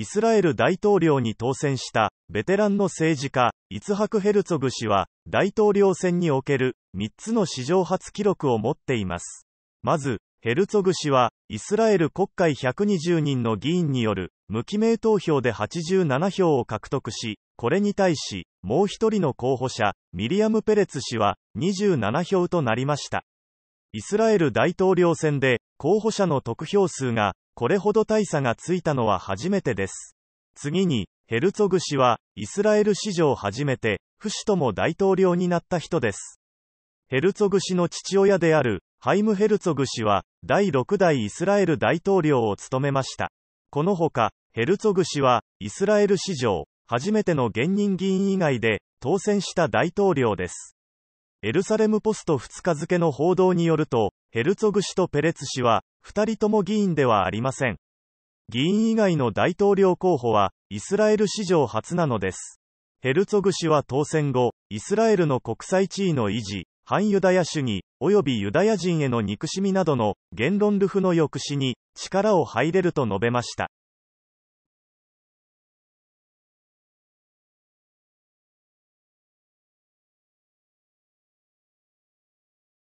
イスラエル大統領に当選したベテランの政治家、イツハク・ヘルツォグ氏は、大統領選における3つの史上初記録を持っています。まず、ヘルツォグ氏は、イスラエル国会120人の議員による無記名投票で87票を獲得し、これに対し、もう一人の候補者、ミリアム・ペレツ氏は27票となりました。イスラエル大統領選で候補者の得票数がこれほど大差がついたのは初めてです。次に、ヘルツォグ氏は、イスラエル史上初めて、不死とも大統領になった人です。ヘルツォグ氏の父親である、ハイム・ヘルツォグ氏は、第6代イスラエル大統領を務めました。このほか、ヘルツォグ氏は、イスラエル史上、初めての現任議員以外で、当選した大統領です。エルサレムポスト2日付の報道によると、ヘルツォグ氏とペレツ氏は、二人とも議員ではありません。議員以外の大統領候補は、イスラエル史上初なのです。ヘルツォグ氏は当選後、イスラエルの国際地位の維持、反ユダヤ主義、及びユダヤ人への憎しみなどの言論ルフの抑止に力を入れると述べました。